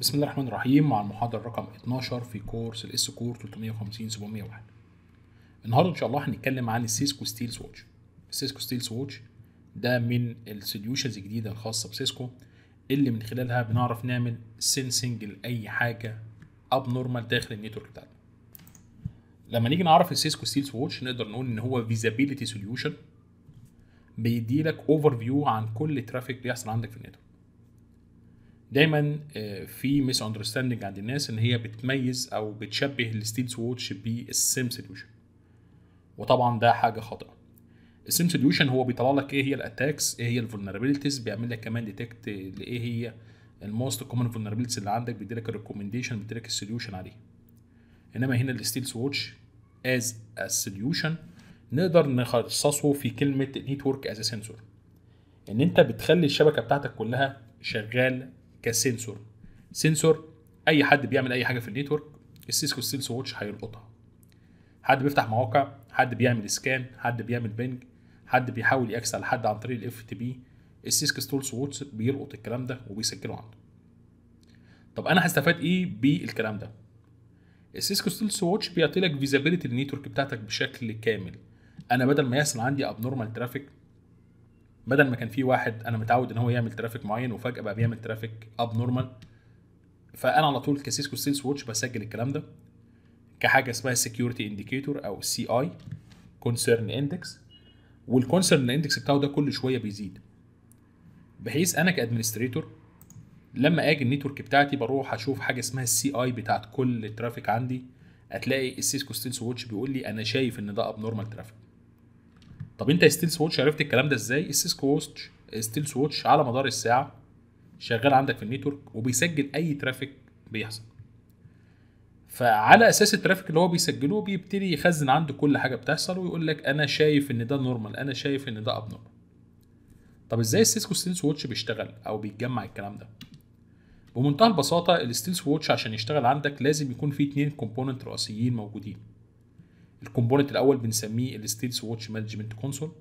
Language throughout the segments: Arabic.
بسم الله الرحمن الرحيم مع المحاضرة رقم 12 في كورس الاس كور 350 701 النهارده ان شاء الله هنتكلم عن السيسكو ستيل سواتش السيسكو ستيل سواتش ده من السوليوشنز الجديدة الخاصة بسيسكو اللي من خلالها بنعرف نعمل سنسنج لأي حاجة اب نورمال داخل النيتورك بتاعنا لما نيجي نعرف السيسكو ستيل سواتش نقدر نقول ان هو فيزابيلتي سوليوشن بيديلك اوفر فيو عن كل ترافيك بيحصل عندك في النيتورك دايما آه، في ميس اندرستاندنج عند الناس ان هي بتميز او بتشبه الستيل ووتش بالسيم سوليوشن وطبعا ده حاجه خاطئه السيم سوليوشن هو بيطلع لك ايه هي الاتاكس ايه هي الفولنربيلتيز بيعمل لك كمان ديتكت لايه هي الموست كومن فولنربيلتيز اللي عندك بيدي لك الريكومنديشن لك السوليوشن عليه انما هنا الستيل ووتش از سوليوشن نقدر نخصصه في كلمه نتورك از سنسور ان انت بتخلي الشبكه بتاعتك كلها شغال كسنسور سنسور اي حد بيعمل اي حاجه في النيتورك السيسكو سيلز ووتش هيلقطها حد بيفتح مواقع حد بيعمل سكان حد بيعمل بنج حد بيحاول ياكس على حد عن طريق الاف تي بي السيسكو ستولز ووتش بيلقط الكلام ده وبيسجله عنده طب انا هستفاد ايه بالكلام ده السيسكو ستولز ووتش بيعطي لك فيزابيليتي النيتورك بتاعتك بشكل كامل انا بدل ما يحصل عندي ابنورمال ترافيك بدل ما كان في واحد انا متعود ان هو يعمل ترافيك معين وفجاه بقى بيعمل ترافيك اب نورمال فانا على طول كسيسكو سيلز ووتش بسجل الكلام ده كحاجه اسمها سكيورتي انديكيتور او سي اي كونسيرن اندكس والكونسيرن اندكس بتاعه ده كل شويه بيزيد بحيث انا كادمنستريتور لما اجي النيتورك بتاعتي بروح اشوف حاجه اسمها السي اي بتاعت كل الترافيك عندي هتلاقي السيسكو ستيلز ووتش بيقول لي انا شايف ان ده اب نورمال ترافيك طب انت ستيلس ووتش عرفت الكلام ده ازاي السيسكو ووتش ستيلس ووتش على مدار الساعه شغال عندك في النيتورك وبيسجل اي ترافيك بيحصل فعلى اساس الترافيك اللي هو بيسجله بيبتدي يخزن عنده كل حاجه بتحصل ويقول لك انا شايف ان ده نورمال انا شايف ان ده اب نورمال طب ازاي السيسكو ستيلس ووتش بيشتغل او بيتجمع الكلام ده بمنتهى البساطه الستيلس ووتش عشان يشتغل عندك لازم يكون في اتنين كومبوننت رئيسيين موجودين الكومبوننت الاول بنسميه الستيتس واتش مانجمنت كونسول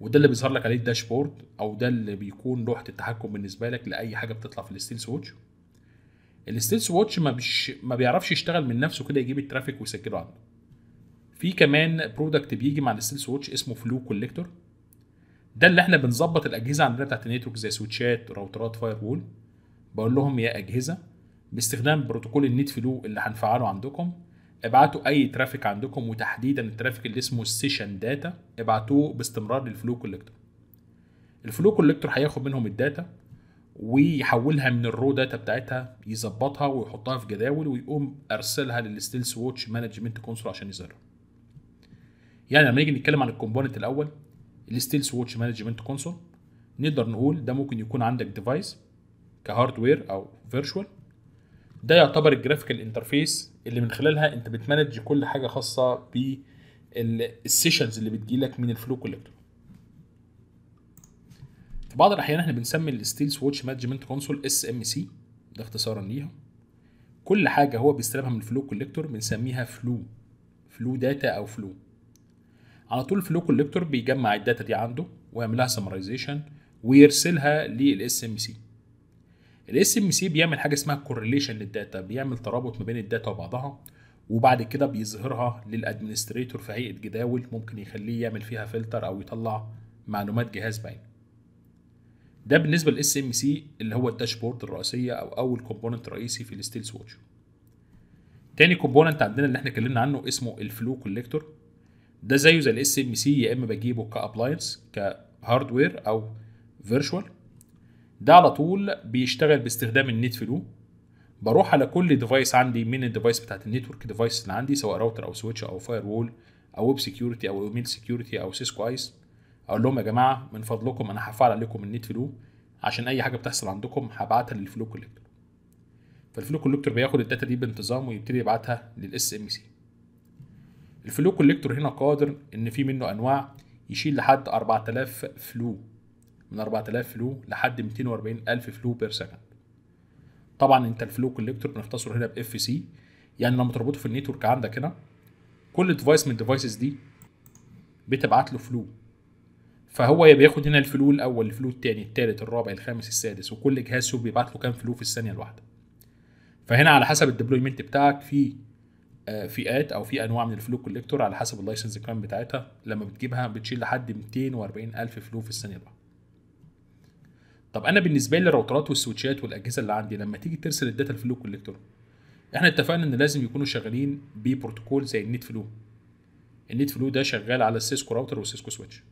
وده اللي بيظهر لك عليه الداشبورد او ده اللي بيكون لوحه التحكم بالنسبه لك لاي حاجه بتطلع في الستيتس واتش الستيتس واتش ما بش ما بيعرفش يشتغل من نفسه كده يجيب الترافيك ويسجله عنده في كمان برودكت بيجي مع الستيتس واتش اسمه فلو كوليكتور ده اللي احنا بنظبط الاجهزه عندنا بتاعت النيتورك زي سويتشات راوترات فاير وول بقول لهم يا اجهزه باستخدام بروتوكول النيت فلو اللي هنفعله عندكم ابعتوا اي ترافيك عندكم وتحديدا الترافيك اللي اسمه السيشن داتا ابعتوه باستمرار للفلو كوليكتور الفلو كوليكتور هياخد منهم الداتا ويحولها من الرو داتا بتاعتها يظبطها ويحطها في جداول ويقوم ارسلها للستيلس ووتش مانجمنت كونسول عشان يظهرها يعني لما نيجي نتكلم عن الكومبوننت الاول الستيلس ووتش مانجمنت كونسول نقدر نقول ده ممكن يكون عندك ديفايس كهاردوير او فيرتشوال ده يعتبر الجرافيكال انترفيس اللي من خلالها انت بتمانج كل حاجه خاصه بالسيشنز اللي بتجيلك من الفلو كولكتور في بعض الاحيان احنا بنسمي الستيل سويتش مانجمنت كونسول اس ام سي ده اختصارا ليها كل حاجه هو بيستلمها من الفلو كولكتور بنسميها فلو فلو داتا او فلو على طول الفلو كولكتور بيجمع الداتا دي عنده ويعملها سمرايزيشن ويرسلها للاس ام سي الاس ام سي بيعمل حاجه اسمها كورليشن للداتا بيعمل ترابط ما بين الداتا وبعضها وبعد كده بيظهرها للادمنستريتور في هيئه جداول ممكن يخليه يعمل فيها فلتر او يطلع معلومات جهاز باين ده بالنسبه للاس ام سي اللي هو الداشبورد الرئيسيه او اول كومبوننت رئيسي في الستيل واتش تاني كومبوننت عندنا اللي احنا اتكلمنا عنه اسمه الفلو كوليكتور ده زيه زي الاس ام سي يا اما بجيبه كابلاينس كهاردوير او فيرتشوال ده على طول بيشتغل باستخدام النت فلو بروح على كل ديفايس عندي من الديفايس بتاعت النتورك ديفايس اللي عندي سواء راوتر او سويتش او فاير وول او ويب سكيورتي او ايميل سكيورتي او سيسكو ايس اقول لهم يا جماعه من فضلكم انا هفعل عليكم النت فلو عشان اي حاجه بتحصل عندكم هبعتها للفلو كولكتور فالفلو كولكتور بياخد الداتا دي بانتظام ويبتدي يبعتها للاس ام سي الفلو كولكتور هنا قادر ان في منه انواع يشيل لحد 4000 فلو من 4000 فلو لحد 240000 فلو بير سكند طبعا انت الفلو كوليكتور بنختصره هنا باف سي يعني لما تربطه في النيتورك عندك هنا كل ديفايس من الديفايسز دي بتبعت له فلو فهو بياخد هنا الفلو الاول الفلو الثاني الثالث الرابع الخامس السادس وكل جهاز سوق بيبعت له كام فلو في الثانيه الواحده فهنا على حسب الديبلويمنت بتاعك في آه، فئات او في انواع من الفلو كوليكتور على حسب اللايسنس كرام بتاعتها لما بتجيبها بتشيل لحد 240 الف فلو في الثانيه الواحده طب انا بالنسبه لي الراوترات والسويتشات والاجهزه اللي عندي لما تيجي ترسل الداتا الفلو كوليكتور احنا اتفقنا ان لازم يكونوا شغالين ببروتوكول زي النت فلو النت فلو ده شغال على السيسكو راوتر والسيسكو سويتش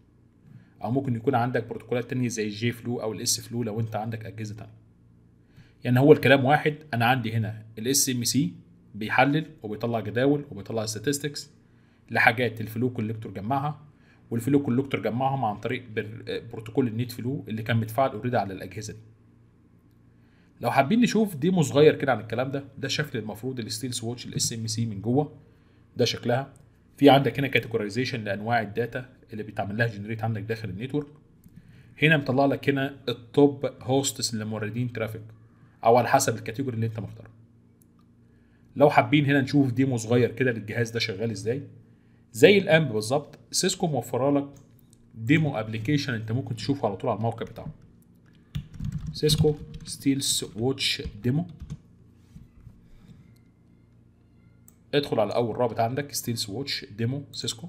او ممكن يكون عندك بروتوكولات تانية زي الجي فلو او الاس فلو لو انت عندك اجهزه تانية يعني هو الكلام واحد انا عندي هنا الاس ام سي بيحلل وبيطلع جداول وبيطلع statistics لحاجات الفلو كوليكتور جمعها والفلو كولكتور جمعهم عن طريق بروتوكول النيت فلو اللي كان متفعل اوريدي على الاجهزه دي لو حابين نشوف ديمو صغير كده عن الكلام ده ده شكل المفروض الستيل سواتش الاس ام سي من جوه ده شكلها في عندك هنا كاتيجورايزيشن لانواع الداتا اللي بيتعمل لها جنريت عندك داخل النيتورك هنا مطلع لك هنا التوب هوستس اللي موردين ترافيك او على حسب الكاتيجوري اللي انت مختاره لو حابين هنا نشوف ديمو صغير كده للجهاز ده شغال ازاي زي الامب بالظبط سيسكو موفره لك ديمو ابلكيشن انت ممكن تشوفه على طول على الموقع بتاعه سيسكو ستيلز واتش ديمو ادخل على اول رابط عندك ستيلز واتش ديمو سيسكو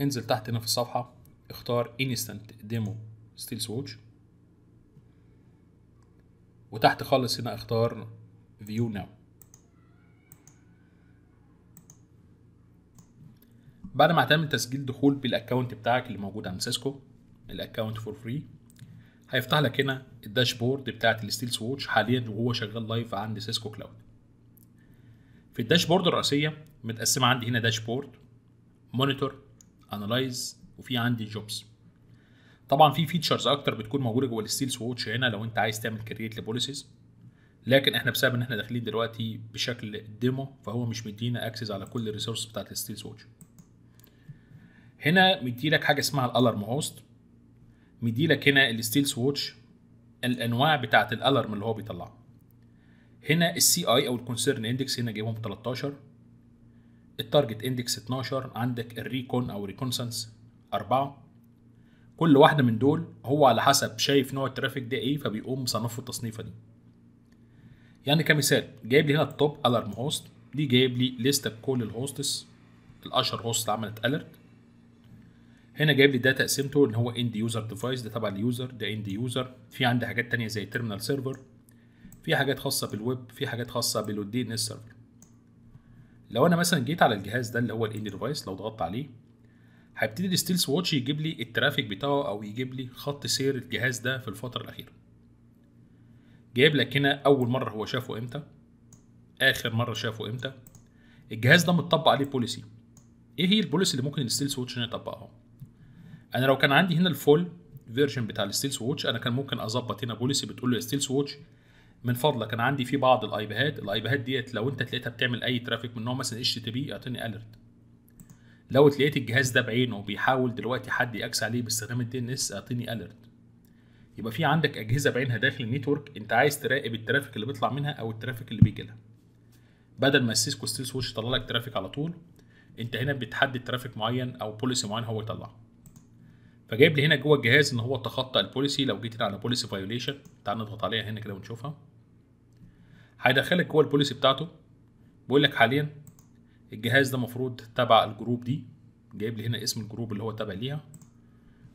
انزل تحت هنا في الصفحه اختار انستنت ديمو ستيلز واتش وتحت خالص هنا اختار فيو ناو بعد ما هتعمل تسجيل دخول بالاكونت بتاعك اللي موجود عند سيسكو الاكونت فور فري هيفتح لك هنا الداشبورد بتاعت الستيل ووتش حاليا وهو شغال لايف عند سيسكو كلاود في الداشبورد الرئيسيه متقسمه عندي هنا داشبورد مونيتور انالايز وفي عندي جوبز طبعا في فيتشرز اكتر بتكون موجوده جوه الستيل ووتش هنا لو انت عايز تعمل كرييت لبوليسيز لكن احنا بسبب ان احنا داخلين دلوقتي بشكل ديمو فهو مش مدينا اكسس على كل الريسورس بتاعت الستيل ووتش هنا مديلك حاجه اسمها الالارم هوست مديلك هنا الستيل سويتش الانواع بتاعه الالارم اللي هو بيطلعها هنا السي اي او الكونسيرن اندكس هنا جايبهم 13 التارجت اندكس 12 عندك الريكون او ريكونسنس 4 كل واحده من دول هو على حسب شايف نوع الترافيك ده ايه فبيقوم مصنفه التصنيفه دي يعني كمثال جايب لي هنا التوب الارم هوست دي جايب لي ليست بكل الهوستس الاشهر هوست عملت اليرت هنا جايب لي ده تقسيمته ان هو اند يوزر ديفايس ده تبع اليوزر ده اند يوزر في عندي حاجات تانية زي تيرمينال سيرفر في حاجات خاصه بالويب في حاجات خاصه بالدي ان اس سيرفر لو انا مثلا جيت على الجهاز ده اللي هو الاند ديفايس لو ضغطت عليه هيبتدي الستيلس واتش يجيب لي الترافيك بتاعه او يجيب لي خط سير الجهاز ده في الفتره الاخيره جايب لك هنا اول مره هو شافه امتى اخر مره شافه امتى الجهاز ده متطبق عليه بوليسي ايه هي البوليسي اللي ممكن الستيلس واتش يطبقها انا لو كان عندي هنا الفول فيرجن بتاع الستيلس ووتش انا كان ممكن اظبط هنا بوليسي بتقول له ستيلس ووتش من فضلك انا عندي في بعض الايباهات الايباهات ديت لو انت تلاقيتها بتعمل اي ترافيك من نوع مثلا اتش تي بي اعطيني اليرت لو تلاقيت الجهاز ده بعينه بيحاول دلوقتي حد ياكس عليه باستخدام الدي ان اس اعطيني اليرت يبقى في عندك اجهزه بعينها داخل النيتورك انت عايز تراقب الترافيك اللي بيطلع منها او الترافيك اللي بيجي لها بدل ما السيسكو ستيلس ووتش يطلع لك ترافيك على طول انت هنا بتحدد ترافيك معين او بوليسي معين هو يطلعه فجايب لي هنا جوه الجهاز ان هو تخطى البوليسي لو جيت هنا على بوليسي فايوليشن تعال نضغط عليها هنا كده ونشوفها هيدخلك جوه البوليسي بتاعته بيقول لك حاليا الجهاز ده المفروض تبع الجروب دي جايب لي هنا اسم الجروب اللي هو تابع ليها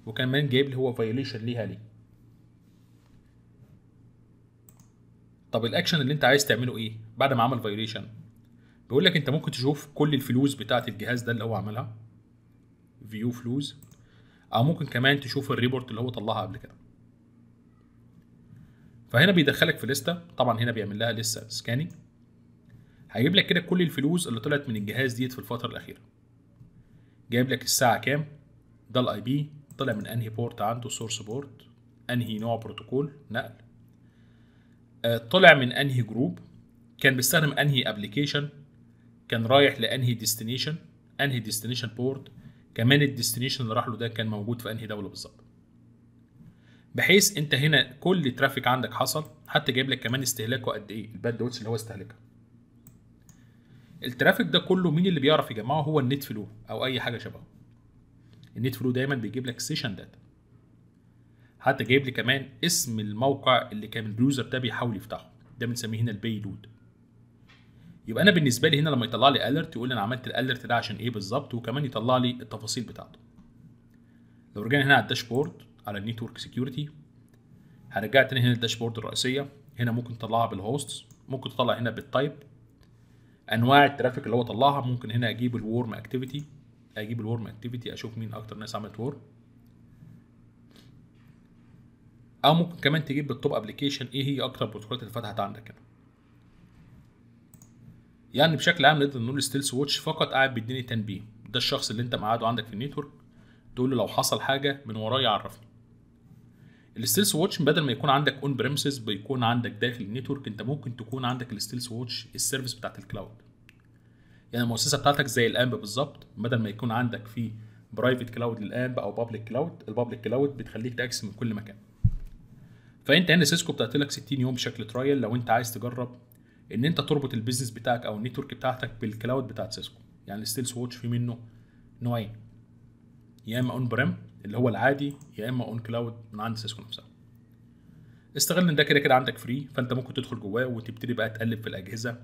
وكمان جايب لي هو فايوليشن ليها ليه طب الاكشن اللي انت عايز تعمله ايه بعد ما عمل فايوليشن بيقول لك انت ممكن تشوف كل الفلوس بتاعه الجهاز ده اللي هو عملها فيو فلوس او ممكن كمان تشوف الريبورت اللي هو طلعها قبل كده فهنا بيدخلك في لسته طبعا هنا بيعمل لها لسه سكاننج هيجيب لك كده كل الفلوس اللي طلعت من الجهاز ديت في الفتره الاخيره جايب لك الساعه كام ده الاي بي طلع من انهي بورت عنده سورس بورت انهي نوع بروتوكول نقل آه، طلع من انهي جروب كان بيستخدم انهي ابلكيشن كان رايح لانهي ديستنيشن انهي ديستنيشن بورت كمان الديستنيشن اللي راح له ده كان موجود في انهي دوله بالظبط بحيث انت هنا كل ترافيك عندك حصل حتى جايب لك كمان استهلاكه قد ايه الباد دوتس اللي هو استهلكها الترافيك ده كله مين اللي بيعرف يجمعه هو النت فلو او اي حاجه شبهه النت فلو دايما بيجيب لك سيشن داتا حتى جايب لي كمان اسم الموقع اللي كان اليوزر ده بيحاول يفتحه ده بنسميه هنا البيلود يبقى انا بالنسبه لي هنا لما يطلع لي اليرت يقول لي انا عملت الاليرت ده عشان ايه بالظبط وكمان يطلع لي التفاصيل بتاعته لو رجعنا هنا على الداشبورد على النيتورك سكيورتي هرجع تاني هنا الداشبورد الرئيسيه هنا ممكن تطلعها بالهوست ممكن تطلع هنا بالتايب انواع الترافيك اللي هو طلعها ممكن هنا اجيب الورم اكتيفيتي اجيب الورم اكتيفيتي اشوف مين اكتر ناس عملت ورم او ممكن كمان تجيب بالتوب ابلكيشن ايه هي اكتر بروتوكولات اللي فتحت عندك هنا يعني بشكل عام نقدر نقول ستيلس واتش فقط قاعد بيديني تنبيه ده الشخص اللي انت مقعده عندك في النيتورك تقول له لو حصل حاجه من ورايا عرفني الستيلس واتش بدل ما يكون عندك اون بريمسز بيكون عندك داخل النيتورك انت ممكن تكون عندك الستيلس واتش السيرفيس بتاعت الكلاود يعني المؤسسه بتاعتك زي الامب بالظبط بدل ما يكون عندك في برايفت كلاود للامب او بابليك كلاود البابليك كلاود بتخليك تاكسس من كل مكان فانت هنا سيسكو بتاعت لك 60 يوم بشكل ترايل لو انت عايز تجرب ان انت تربط البيزنس بتاعك او النتورك بتاعتك بالكلاود بتاعت سيسكو يعني الستيلس ووتش في منه نوعين يا اما اون بريم اللي هو العادي يا اما اون كلاود من عند سيسكو نفسها استغل ان ده كده كده عندك فري فانت ممكن تدخل جواه وتبتدي بقى تقلب في الاجهزه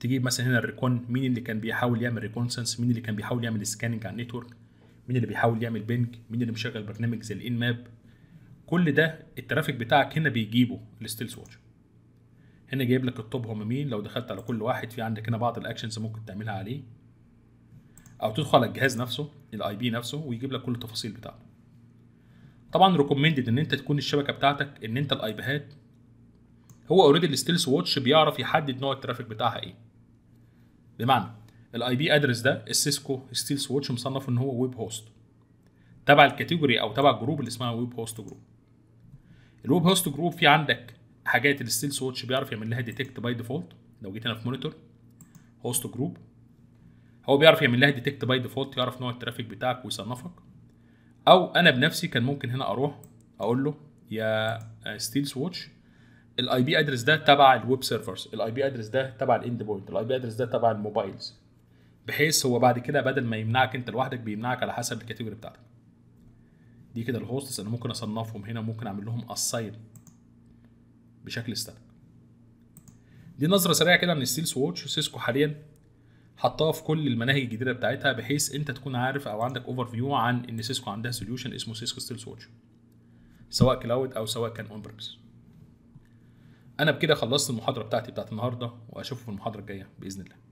تجيب مثلا هنا الريكون مين اللي كان بيحاول يعمل ريكونسنس مين اللي كان بيحاول يعمل سكاننج على النتورك مين اللي بيحاول يعمل بنج مين اللي مشغل برنامج زي الان ماب كل ده الترافيك بتاعك هنا بيجيبه الستيلس واتش هنا جايب لك التوب هم مين لو دخلت على كل واحد في عندك هنا بعض الاكشنز ممكن تعملها عليه او تدخل على الجهاز نفسه الاي بي نفسه ويجيب لك كل التفاصيل بتاعته طبعا ريكومندد ان انت تكون الشبكه بتاعتك ان انت الاي بيهات هو اوريدي الستيلس واتش بيعرف يحدد نوع الترافيك بتاعها ايه بمعنى الاي بي ادرس ده السيسكو ستيلس واتش مصنف ان هو ويب هوست تبع الكاتيجوري او تبع الجروب اللي اسمها ويب هوست جروب الويب هوست جروب في عندك حاجات الستيلس واتش بيعرف يعمل لها ديتكت باي ديفولت لو جيت هنا في مونيتور هوست جروب هو بيعرف يعمل لها ديتكت باي ديفولت يعرف نوع الترافيك بتاعك ويصنفك او انا بنفسي كان ممكن هنا اروح اقول له يا ستيلس واتش الاي بي ادرس ده تبع الويب سيرفرز الاي بي ادرس ده تبع الاند بوينت الاي بي ادرس ده تبع الموبايلز بحيث هو بعد كده بدل ما يمنعك انت لوحدك بيمنعك على حسب الكاتيجوري بتاعتك دي كده الهوستس انا ممكن اصنفهم هنا ممكن اعمل لهم اساين بشكل ستاتيك دي نظره سريعه كده عن ستيل سواتش سيسكو حاليا حطاها في كل المناهج الجديده بتاعتها بحيث انت تكون عارف او عندك اوفر فيو عن ان سيسكو عندها سوليوشن اسمه سيسكو ستيل سواتش سواء كلاود او سواء كان اون بريمس انا بكده خلصت المحاضره بتاعتي بتاعت النهارده واشوفكم في المحاضره الجايه باذن الله